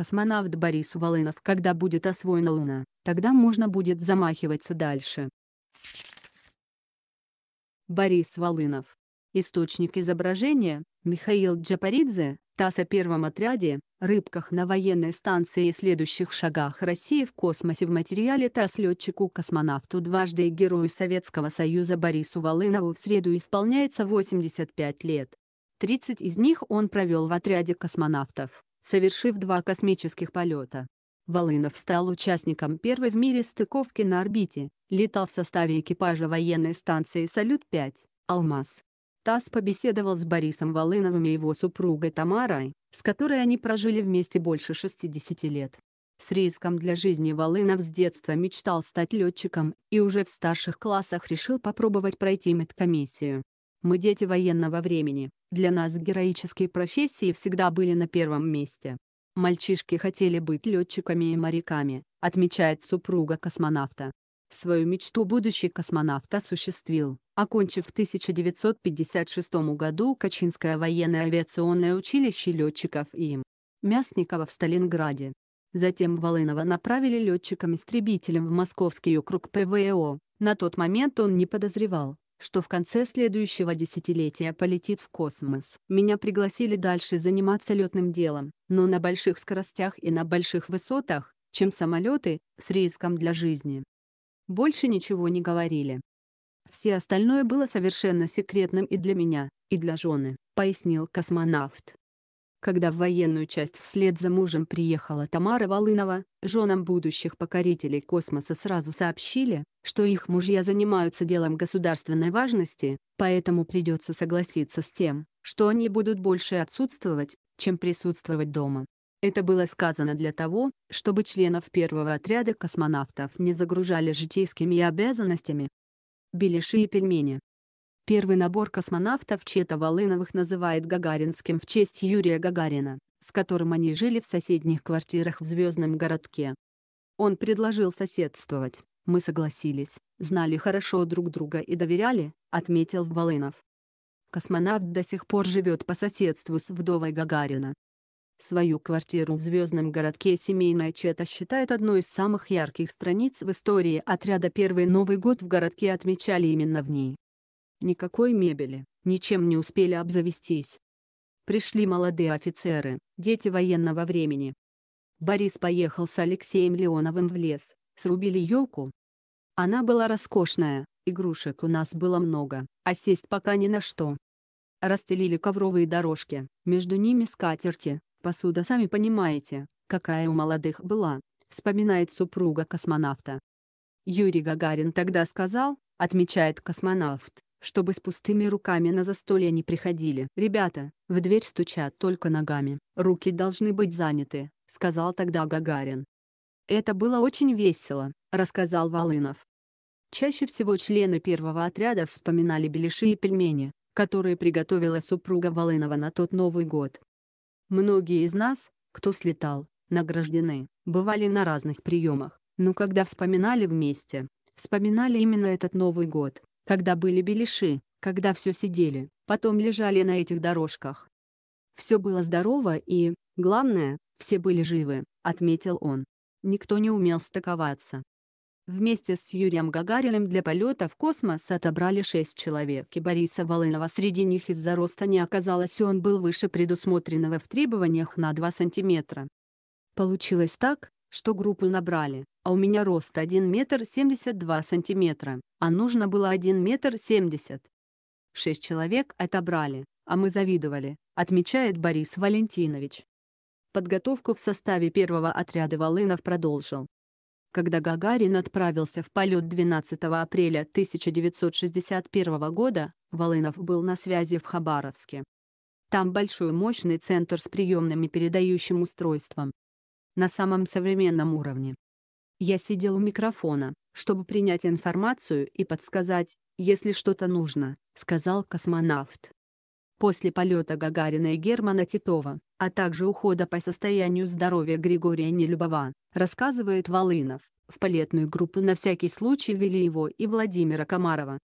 космонавт Борис Уволынов. Когда будет освоена Луна, тогда можно будет замахиваться дальше. Борис Волынов. Источник изображения – Михаил Джапаридзе, ТАСС о первом отряде, рыбках на военной станции и следующих шагах России в космосе в материале ТАСС летчику-космонавту дважды и Герою Советского Союза Борису Волынову в среду исполняется 85 лет. 30 из них он провел в отряде космонавтов совершив два космических полета. Волынов стал участником первой в мире стыковки на орбите, летал в составе экипажа военной станции «Салют-5», «Алмаз». ТАСС побеседовал с Борисом Волыновым и его супругой Тамарой, с которой они прожили вместе больше 60 лет. С риском для жизни Волынов с детства мечтал стать летчиком и уже в старших классах решил попробовать пройти медкомиссию. Мы дети военного времени. Для нас героические профессии всегда были на первом месте. Мальчишки хотели быть летчиками и моряками, отмечает супруга космонавта. Свою мечту будущий космонавт осуществил, окончив в 1956 году Качинское военное авиационное училище летчиков им. Мясникова в Сталинграде. Затем Волынова направили летчиком-истребителем в Московский округ ПВО. На тот момент он не подозревал, что в конце следующего десятилетия полетит в космос. Меня пригласили дальше заниматься летным делом, но на больших скоростях и на больших высотах, чем самолеты, с риском для жизни. Больше ничего не говорили. Все остальное было совершенно секретным и для меня, и для жены, пояснил космонавт. Когда в военную часть вслед за мужем приехала Тамара Волынова, женам будущих покорителей космоса сразу сообщили, что их мужья занимаются делом государственной важности, поэтому придется согласиться с тем, что они будут больше отсутствовать, чем присутствовать дома. Это было сказано для того, чтобы членов первого отряда космонавтов не загружали житейскими обязанностями. Беляши и пельмени Первый набор космонавтов Чета Волыновых называет Гагаринским в честь Юрия Гагарина, с которым они жили в соседних квартирах в звездном городке. Он предложил соседствовать, мы согласились, знали хорошо друг друга и доверяли, отметил Волынов. Космонавт до сих пор живет по соседству с вдовой Гагарина. Свою квартиру в звездном городке семейная Чета считает одной из самых ярких страниц в истории отряда «Первый Новый год» в городке отмечали именно в ней. Никакой мебели, ничем не успели обзавестись. Пришли молодые офицеры, дети военного времени. Борис поехал с Алексеем Леоновым в лес, срубили елку. Она была роскошная, игрушек у нас было много, а сесть пока ни на что. Расстелили ковровые дорожки, между ними скатерти, посуда сами понимаете, какая у молодых была, вспоминает супруга космонавта. Юрий Гагарин тогда сказал, отмечает космонавт, чтобы с пустыми руками на застолье не приходили. «Ребята, в дверь стучат только ногами, руки должны быть заняты», — сказал тогда Гагарин. «Это было очень весело», — рассказал Волынов. Чаще всего члены первого отряда вспоминали беляши и пельмени, которые приготовила супруга Волынова на тот Новый год. Многие из нас, кто слетал, награждены, бывали на разных приемах, но когда вспоминали вместе, вспоминали именно этот Новый год когда были беляши, когда все сидели, потом лежали на этих дорожках. Все было здорово и, главное, все были живы, отметил он. Никто не умел стыковаться. Вместе с Юрием Гагариным для полета в космос отобрали шесть человек и Бориса Волынова среди них из-за роста не оказалось и он был выше предусмотренного в требованиях на 2 сантиметра. Получилось так, что группу набрали, а у меня рост 1 метр 72 сантиметра, а нужно было 1 метр 70. Шесть человек отобрали, а мы завидовали, отмечает Борис Валентинович. Подготовку в составе первого отряда Волынов продолжил. Когда Гагарин отправился в полет 12 апреля 1961 года, Волынов был на связи в Хабаровске. Там большой мощный центр с приемным и передающим устройством, на самом современном уровне. Я сидел у микрофона, чтобы принять информацию и подсказать, если что-то нужно, сказал космонавт. После полета Гагарина и Германа Титова, а также ухода по состоянию здоровья Григория Нелюбова, рассказывает Волынов, в полетную группу на всякий случай вели его и Владимира Комарова.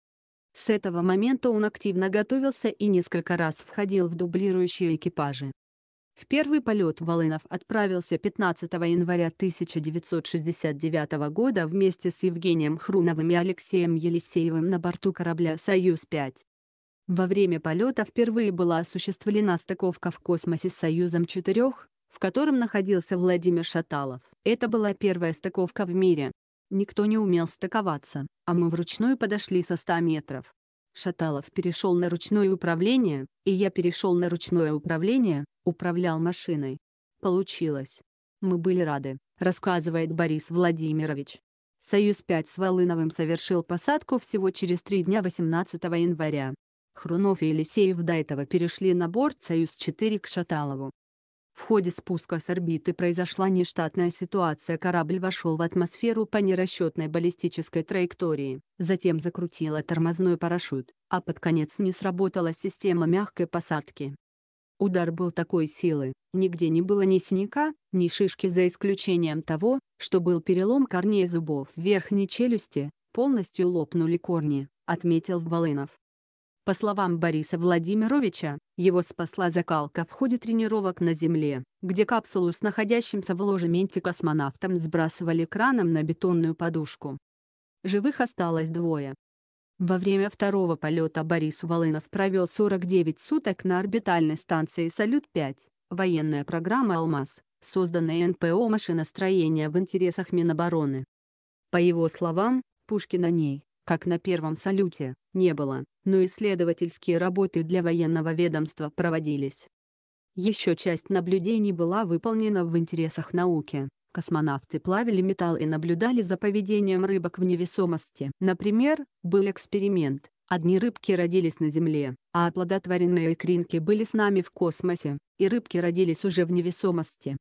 С этого момента он активно готовился и несколько раз входил в дублирующие экипажи. В первый полет Волынов отправился 15 января 1969 года вместе с Евгением Хруновым и Алексеем Елисеевым на борту корабля «Союз-5». Во время полета впервые была осуществлена стыковка в космосе с «Союзом-4», в котором находился Владимир Шаталов. Это была первая стыковка в мире. Никто не умел стыковаться, а мы вручную подошли со 100 метров. Шаталов перешел на ручное управление, и я перешел на ручное управление, управлял машиной. Получилось. Мы были рады, рассказывает Борис Владимирович. «Союз-5» с Волыновым совершил посадку всего через три дня 18 января. Хрунов и Елисеев до этого перешли на борт «Союз-4» к Шаталову. В ходе спуска с орбиты произошла нештатная ситуация. Корабль вошел в атмосферу по нерасчетной баллистической траектории, затем закрутила тормозной парашют, а под конец не сработала система мягкой посадки. Удар был такой силы, нигде не было ни синяка, ни шишки за исключением того, что был перелом корней зубов верхней челюсти, полностью лопнули корни, отметил Волынов. По словам Бориса Владимировича, его спасла закалка в ходе тренировок на Земле, где капсулу с находящимся в ложементе космонавтом сбрасывали краном на бетонную подушку. Живых осталось двое, во время второго полета Борис Уволынов провел 49 суток на орбитальной станции «Салют-5», военная программа «Алмаз», созданная НПО «Машиностроение» в интересах Минобороны. По его словам, пушки на ней, как на первом салюте, не было, но исследовательские работы для военного ведомства проводились. Еще часть наблюдений была выполнена в интересах науки. Космонавты плавили металл и наблюдали за поведением рыбок в невесомости. Например, был эксперимент. Одни рыбки родились на Земле, а оплодотворенные икринки были с нами в космосе, и рыбки родились уже в невесомости.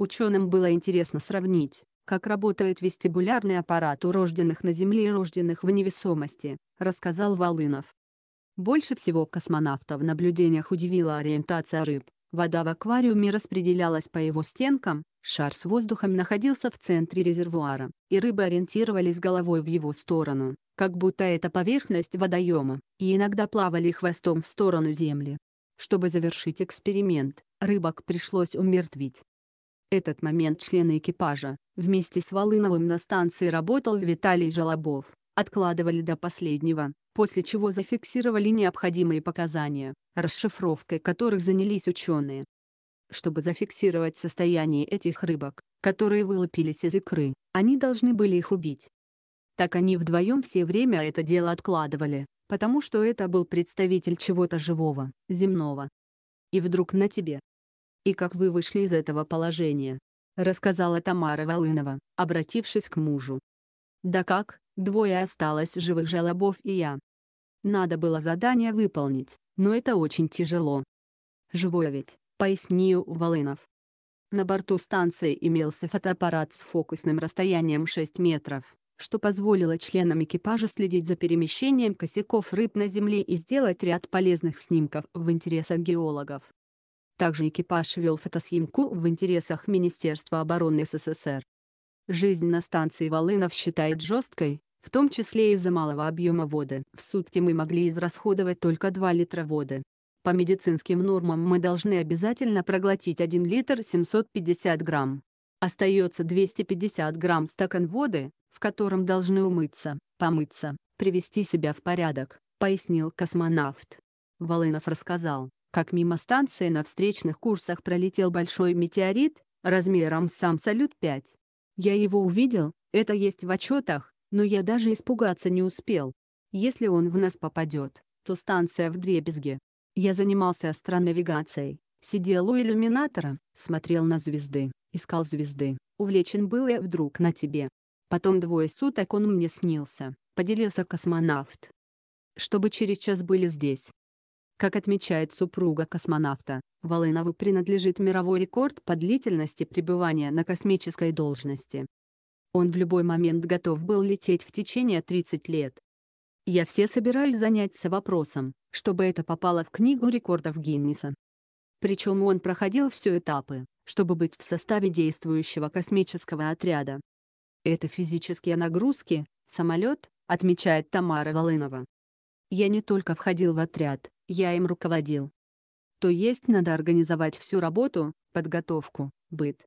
Ученым было интересно сравнить, как работает вестибулярный аппарат у рожденных на Земле и рожденных в невесомости, рассказал Волынов. Больше всего космонавтов в наблюдениях удивила ориентация рыб. Вода в аквариуме распределялась по его стенкам, шар с воздухом находился в центре резервуара, и рыбы ориентировались головой в его сторону, как будто это поверхность водоема, и иногда плавали хвостом в сторону земли. Чтобы завершить эксперимент, рыбок пришлось умертвить. Этот момент члены экипажа, вместе с Волыновым на станции работал Виталий Желобов откладывали до последнего, после чего зафиксировали необходимые показания, расшифровкой которых занялись ученые. Чтобы зафиксировать состояние этих рыбок, которые вылупились из икры, они должны были их убить. Так они вдвоем все время это дело откладывали, потому что это был представитель чего-то живого, земного. И вдруг на тебе. И как вы вышли из этого положения? Рассказала Тамара Волынова, обратившись к мужу. Да как, Двое осталось живых жалобов и я. Надо было задание выполнить, но это очень тяжело. Живой ведь, пояснил Волынов. На борту станции имелся фотоаппарат с фокусным расстоянием 6 метров, что позволило членам экипажа следить за перемещением косяков рыб на Земле и сделать ряд полезных снимков в интересах геологов. Также экипаж вел фотосъемку в интересах Министерства обороны СССР. Жизнь на станции Волынов считает жесткой, в том числе из-за малого объема воды. В сутки мы могли израсходовать только 2 литра воды. По медицинским нормам мы должны обязательно проглотить 1 литр 750 грамм. Остается 250 грамм стакан воды, в котором должны умыться, помыться, привести себя в порядок, пояснил космонавт. Волынов рассказал, как мимо станции на встречных курсах пролетел большой метеорит, размером с Самсалют-5. Я его увидел, это есть в отчетах, но я даже испугаться не успел. Если он в нас попадет, то станция в дребезге. Я занимался астронавигацией, сидел у иллюминатора, смотрел на звезды, искал звезды, увлечен был я вдруг на тебе. Потом двое суток он мне снился, поделился космонавт. Чтобы через час были здесь, как отмечает супруга космонавта, Волынову принадлежит мировой рекорд по длительности пребывания на космической должности. Он в любой момент готов был лететь в течение 30 лет. Я все собираюсь заняться вопросом, чтобы это попало в книгу рекордов Гиннеса. Причем он проходил все этапы, чтобы быть в составе действующего космического отряда. Это физические нагрузки, самолет, отмечает Тамара Волынова. Я не только входил в отряд, я им руководил. То есть надо организовать всю работу, подготовку, быт.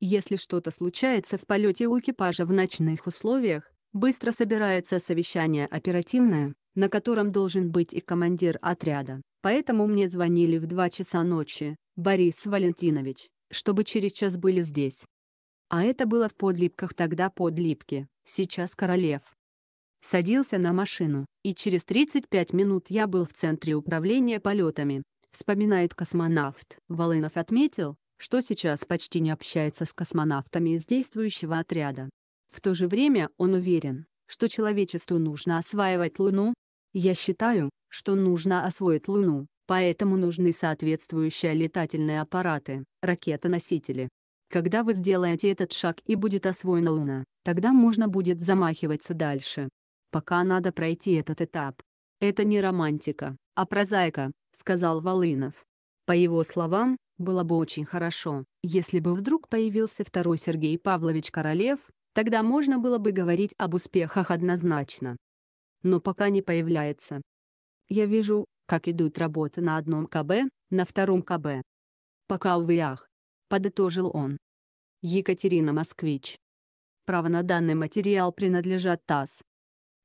Если что-то случается в полете у экипажа в ночных условиях, быстро собирается совещание оперативное, на котором должен быть и командир отряда. Поэтому мне звонили в 2 часа ночи, Борис Валентинович, чтобы через час были здесь. А это было в подлипках тогда подлипки, сейчас королев садился на машину, и через 35 минут я был в Центре управления полетами, вспоминает космонавт. Волынов отметил, что сейчас почти не общается с космонавтами из действующего отряда. В то же время он уверен, что человечеству нужно осваивать Луну. Я считаю, что нужно освоить Луну, поэтому нужны соответствующие летательные аппараты, ракетоносители. Когда вы сделаете этот шаг и будет освоена Луна, тогда можно будет замахиваться дальше пока надо пройти этот этап. Это не романтика, а прозаика, сказал Волынов. По его словам, было бы очень хорошо, если бы вдруг появился второй Сергей Павлович Королев, тогда можно было бы говорить об успехах однозначно. Но пока не появляется. Я вижу, как идут работы на одном КБ, на втором КБ. Пока в Виах. Подытожил он. Екатерина Москвич. Право на данный материал принадлежат ТАСС.